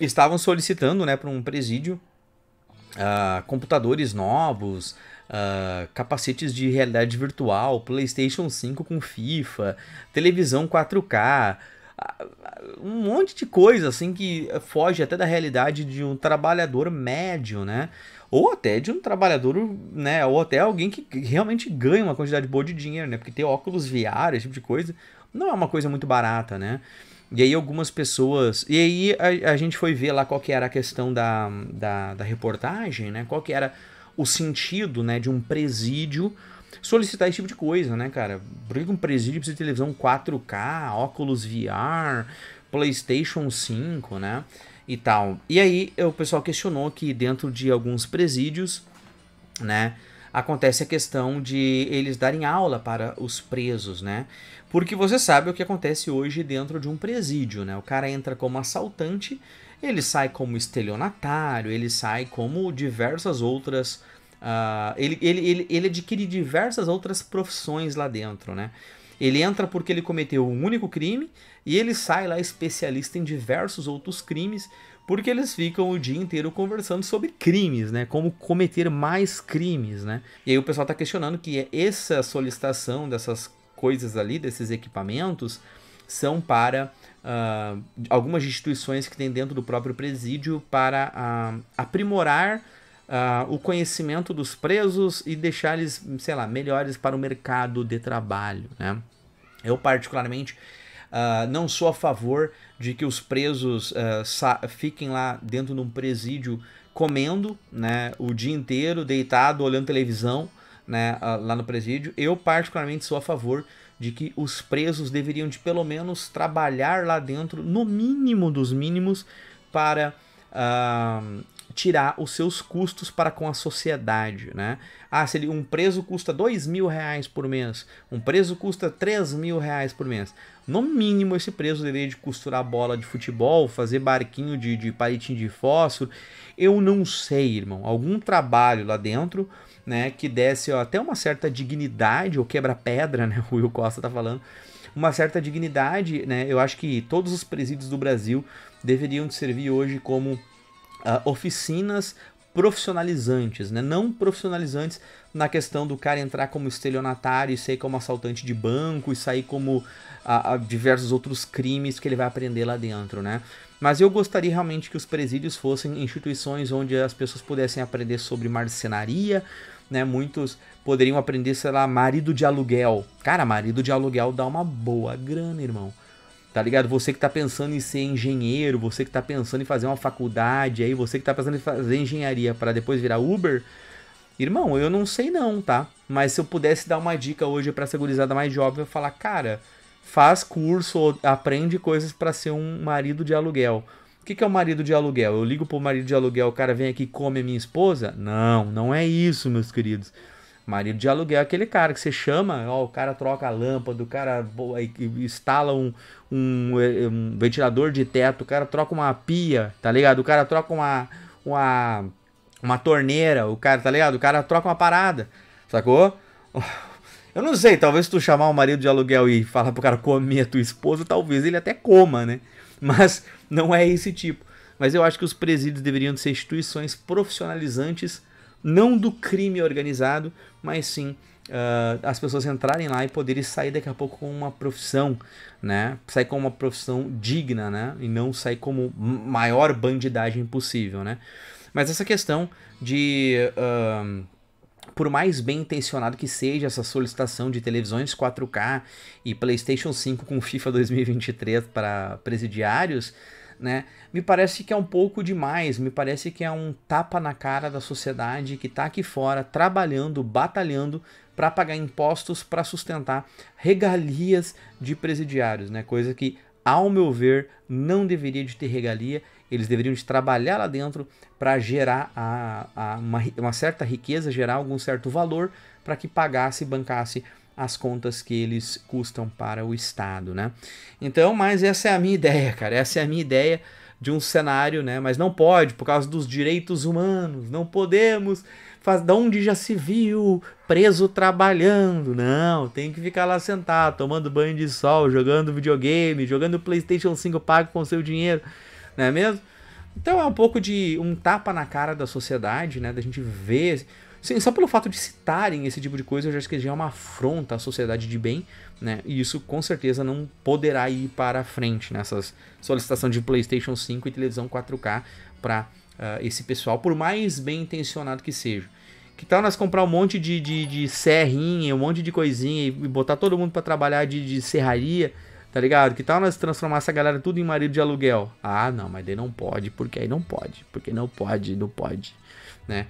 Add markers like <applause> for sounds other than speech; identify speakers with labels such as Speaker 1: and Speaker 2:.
Speaker 1: estavam solicitando né, para um presídio uh, computadores novos, uh, capacetes de realidade virtual, PlayStation 5 com FIFA, televisão 4K, ah, um monte de coisa assim que foge até da realidade de um trabalhador médio, né? Ou até de um trabalhador, né? Ou até alguém que realmente ganha uma quantidade boa de dinheiro, né? Porque ter óculos VR, esse tipo de coisa, não é uma coisa muito barata, né? E aí algumas pessoas. E aí a, a, gente foi ver lá qual que era a questão da, da, da, reportagem, né? Qual que era o sentido né, de um presídio solicitar esse tipo de coisa, né, cara? Por que um presídio precisa de televisão 4K, óculos VR, Playstation 5, né? E tal. E aí o pessoal questionou que dentro de alguns presídios, né? acontece a questão de eles darem aula para os presos, né? Porque você sabe o que acontece hoje dentro de um presídio, né? O cara entra como assaltante, ele sai como estelionatário, ele sai como diversas outras. Uh, ele, ele, ele, ele adquire diversas outras profissões lá dentro, né? Ele entra porque ele cometeu um único crime e ele sai lá especialista em diversos outros crimes, porque eles ficam o dia inteiro conversando sobre crimes, né? Como cometer mais crimes, né? E aí o pessoal está questionando que essa solicitação dessas coisas ali, desses equipamentos, são para uh, algumas instituições que tem dentro do próprio presídio para uh, aprimorar uh, o conhecimento dos presos e deixar eles, sei lá, melhores para o mercado de trabalho, né? Eu, particularmente, uh, não sou a favor de que os presos uh, fiquem lá dentro de um presídio comendo né, o dia inteiro, deitado, olhando televisão né, lá no presídio. Eu, particularmente, sou a favor de que os presos deveriam de pelo menos trabalhar lá dentro, no mínimo dos mínimos, para tirar os seus custos para com a sociedade, né? Ah, se ele, um preso custa dois mil reais por mês, um preso custa três mil reais por mês. No mínimo, esse preso deveria de costurar bola de futebol, fazer barquinho de, de palitinho de fósforo. Eu não sei, irmão. Algum trabalho lá dentro, né, que desse ó, até uma certa dignidade, ou quebra-pedra, <laughs> né? O Will Costa tá falando uma certa dignidade, né? Eu acho que todos os presídios do Brasil deveriam servir hoje como uh, oficinas profissionalizantes, né? não profissionalizantes na questão do cara entrar como estelionatário e sair como assaltante de banco e sair como a, ah, a ah, diversos outros crimes que ele vai aprender lá dentro, né? Mas eu gostaria realmente que os presídios fossem instituições onde as pessoas pudessem aprender sobre marcenaria, né? Muitos poderiam aprender, sei lá, marido de aluguel. Cara, marido de aluguel dá uma boa grana, irmão. Tá ligado? Você que tá pensando em ser engenheiro, você que tá pensando em fazer uma faculdade, aí você que tá pensando em fazer engenharia para depois virar Uber, irmão, eu não sei não, tá? Mas se eu pudesse dar uma dica hoje para essa gurizada mais jovem, eu falar, cara, faz curso, aprende coisas para ser um marido de aluguel. O que, que é o um marido de aluguel? Eu ligo pro marido de aluguel, o cara vem aqui e come a minha esposa? Não, não é isso, meus queridos. Marido de aluguel é aquele cara que você chama, ó, o cara troca a lâmpada, o cara instala um, um, eh, um, ventilador de teto, o cara troca uma pia, tá ligado? O cara troca uma, uma, uma torneira, o cara, tá ligado? O cara troca uma parada, sacou? Eu não sei, talvez se tu chamar o marido de aluguel e falar pro cara comer a tua esposa, talvez ele até coma, né? Mas não é esse tipo. Mas eu acho que os presídios deveriam ser instituições profissionalizantes não do crime organizado, mas sim Uh, as pessoas entrarem lá e poderem sair daqui a pouco com uma profissão, né? Sair com uma profissão digna, né? E não sair como maior bandidagem possível, né? Mas essa questão de. Uh, por mais bem intencionado que seja essa solicitação de televisões 4K e PlayStation 5 com FIFA 2023 para presidiários, né? Me parece que é um pouco demais, me parece que é um tapa na cara da sociedade que está aqui fora trabalhando, batalhando para pagar impostos para sustentar regalias de presidiários, né? Coisa que, ao meu ver, não deveria de ter regalia. Eles deveriam de trabalhar lá dentro para gerar a, a uma, uma certa riqueza, gerar algum certo valor para que pagasse, bancasse as contas que eles custam para o Estado, né? Então, mas essa é a minha <laughs> ideia, cara. Essa é a minha ideia de um cenário, né? Mas não pode, por causa dos direitos humanos, não podemos. Faz, da onde já se viu preso trabalhando? Não, tem que ficar lá sentado, tomando banho de sol, jogando videogame, jogando PlayStation 5 pago com seu dinheiro, não é mesmo? Então é um pouco de um tapa na cara da sociedade, né? Da gente ver. Sim, só pelo fato de citarem esse tipo de coisa, eu já acho que já é uma afronta à sociedade de bem, né? E isso com certeza não poderá ir para frente nessas né? solicitação de PlayStation 5 e televisão 4K para uh, ah, esse pessoal, por mais bem intencionado que seja. Que tal nós comprar um monte de, de, de serrinha, um monte de coisinha e botar todo mundo para trabalhar de, de serraria? Tá ligado? Que tal nós transformar essa galera tudo em marido de aluguel? Ah, não, mas daí não pode, porque aí não pode, porque não pode, não pode, né?